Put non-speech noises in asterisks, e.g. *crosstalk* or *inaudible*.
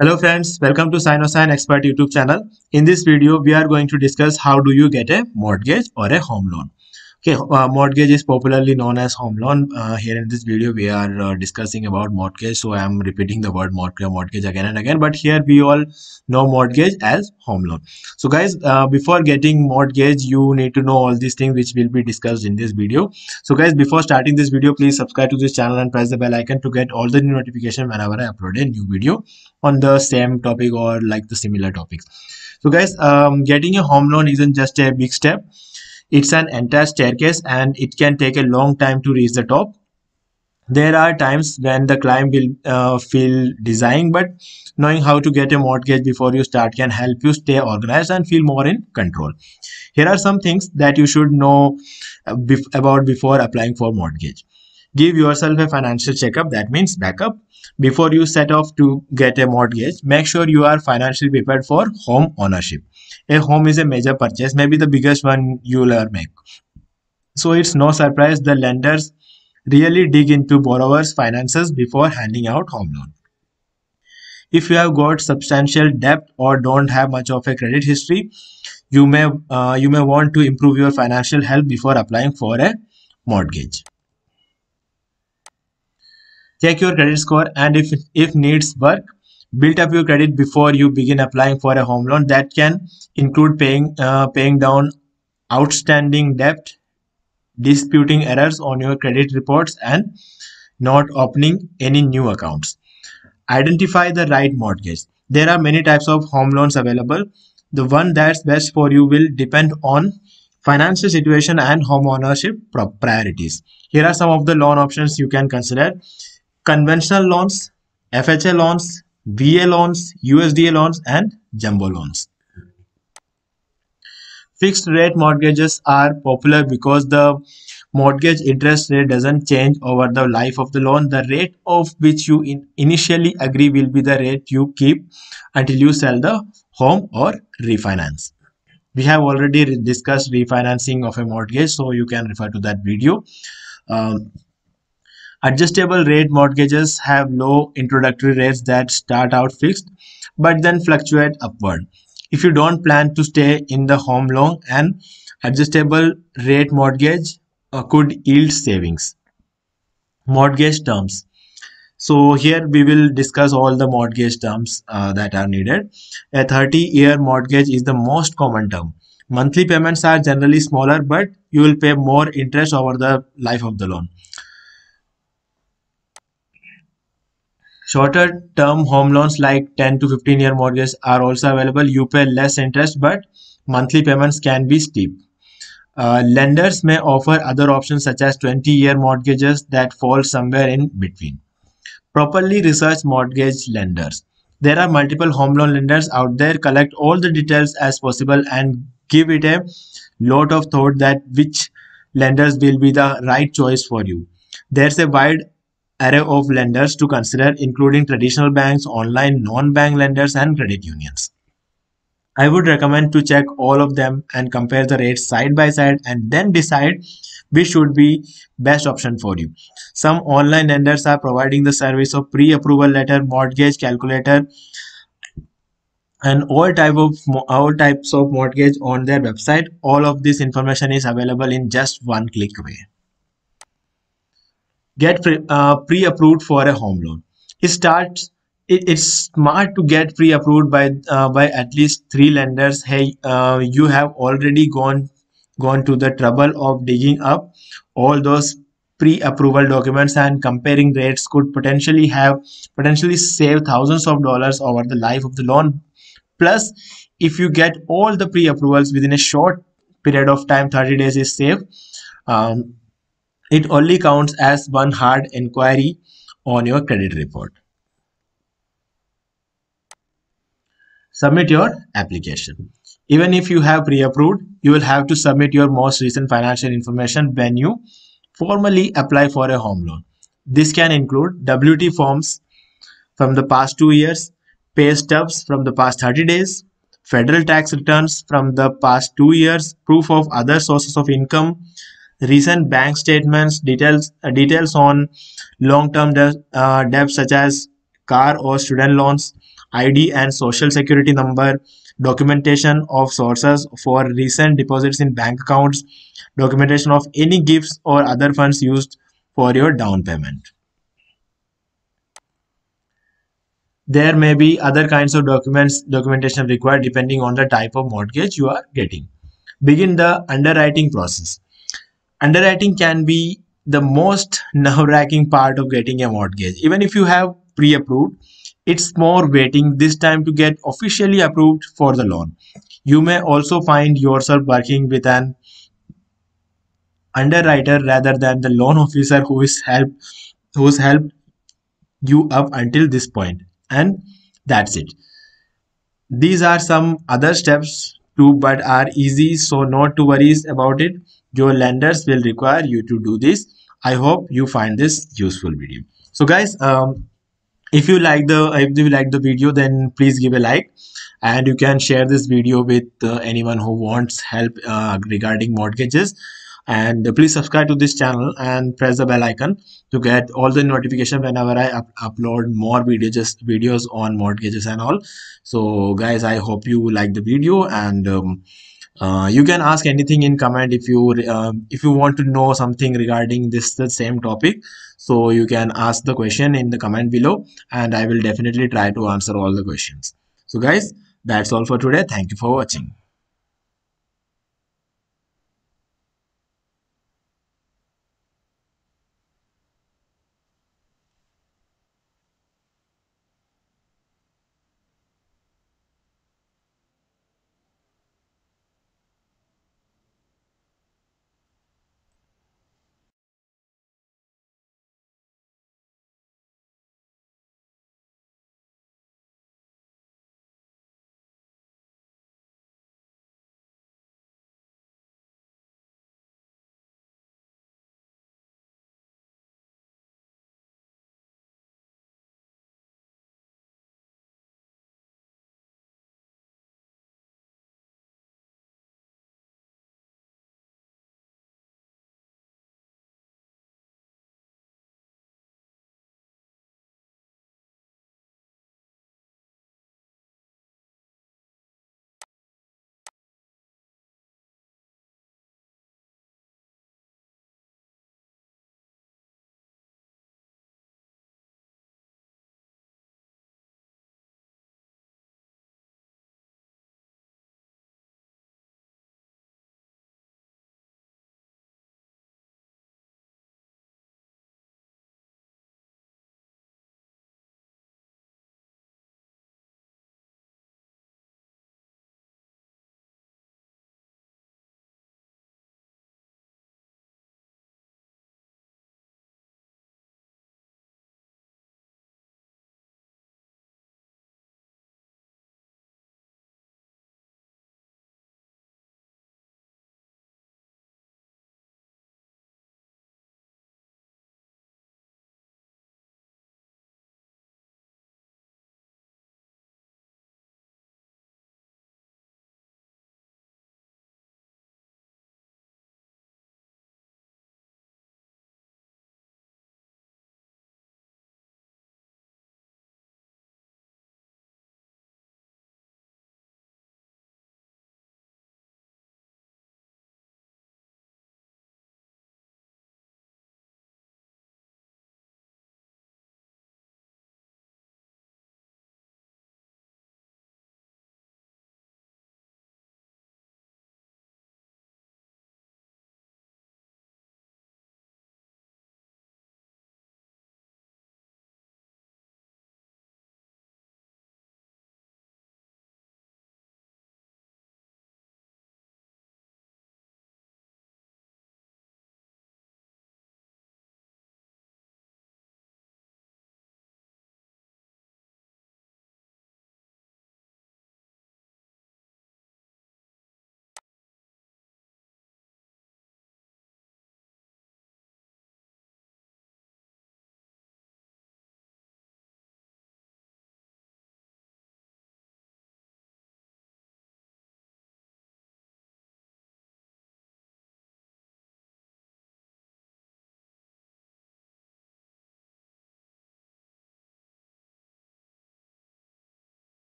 Hello friends, welcome to Sinosign Expert YouTube channel. In this video, we are going to discuss how do you get a mortgage or a home loan. Okay, uh, mortgage is popularly known as home loan. Uh, here in this video, we are uh, discussing about mortgage. So I am repeating the word mortgage, mortgage again and again. But here we all know mortgage as home loan. So guys, uh, before getting mortgage, you need to know all these things which will be discussed in this video. So guys, before starting this video, please subscribe to this channel and press the bell icon to get all the new notification whenever I upload a new video on the same topic or like the similar topics. So guys, um, getting a home loan isn't just a big step. It's an entire staircase and it can take a long time to reach the top. There are times when the climb will uh, feel dizzying, but knowing how to get a mortgage before you start can help you stay organized and feel more in control. Here are some things that you should know uh, about before applying for mortgage give yourself a financial checkup that means backup before you set off to get a mortgage make sure you are financially prepared for home ownership a home is a major purchase maybe the biggest one you'll ever make so it's no surprise the lenders really dig into borrowers finances before handing out home loan if you have got substantial debt or don't have much of a credit history you may uh, you may want to improve your financial health before applying for a mortgage check your credit score and if if needs work build up your credit before you begin applying for a home loan that can include paying uh, paying down outstanding debt disputing errors on your credit reports and not opening any new accounts identify the right mortgage there are many types of home loans available the one that's best for you will depend on financial situation and home ownership priorities here are some of the loan options you can consider conventional loans, FHA loans, VA loans, USDA loans, and jumbo loans. Fixed rate mortgages are popular because the mortgage interest rate doesn't change over the life of the loan. The rate of which you in initially agree will be the rate you keep until you sell the home or refinance. We have already discussed refinancing of a mortgage, so you can refer to that video. Um, Adjustable rate mortgages have low introductory rates that start out fixed but then fluctuate upward. If you don't plan to stay in the home long, an adjustable rate mortgage uh, could yield savings. Mortgage terms. So here we will discuss all the mortgage terms uh, that are needed. A 30-year mortgage is the most common term. Monthly payments are generally smaller, but you will pay more interest over the life of the loan. Shorter term home loans like 10 to 15 year mortgages are also available. You pay less interest, but monthly payments can be steep. Uh, lenders may offer other options such as 20 year mortgages that fall somewhere in between. Properly research mortgage lenders. There are multiple home loan lenders out there. Collect all the details as possible and give it a lot of thought that which lenders will be the right choice for you. There's a wide array of lenders to consider including traditional banks, online non-bank lenders and credit unions. I would recommend to check all of them and compare the rates side by side and then decide which should be best option for you. Some online lenders are providing the service of pre-approval letter, mortgage calculator, and all type of all types of mortgage on their website all of this information is available in just one click away get uh, pre-approved for a home loan. It starts it's smart to get pre-approved by uh, by at least three lenders hey uh, you have already gone gone to the trouble of digging up all those pre-approval documents and comparing rates could potentially have potentially save thousands of dollars over the life of the loan plus if you get all the pre-approvals within a short period of time 30 days is safe um, it only counts as one hard inquiry on your credit report. Submit your application. Even if you have pre-approved, you will have to submit your most recent financial information when you formally apply for a home loan. This can include WT forms from the past two years, pay stubs from the past 30 days, federal tax returns from the past two years, proof of other sources of income, recent bank statements details uh, details on long-term de uh, debt such as car or student loans id and social security number documentation of sources for recent deposits in bank accounts documentation of any gifts or other funds used for your down payment there may be other kinds of documents documentation required depending on the type of mortgage you are getting begin the underwriting process underwriting can be the most *laughs* nerve-wracking part of getting a mortgage even if you have pre-approved it's more waiting this time to get officially approved for the loan you may also find yourself working with an underwriter rather than the loan *laughs* officer who is help who's helped you up until this point and that's it these are some other steps too but are easy so not to worries about it your lenders will require you to do this i hope you find this useful video so guys um, if you like the if you like the video then please give a like and you can share this video with uh, anyone who wants help uh, regarding mortgages and please subscribe to this channel and press the bell icon to get all the notification whenever i up upload more videos videos on mortgages and all so guys i hope you like the video and um, uh, you can ask anything in comment if you uh, if you want to know something regarding this the same topic so you can ask the question in the comment below and i will definitely try to answer all the questions so guys that's all for today thank you for watching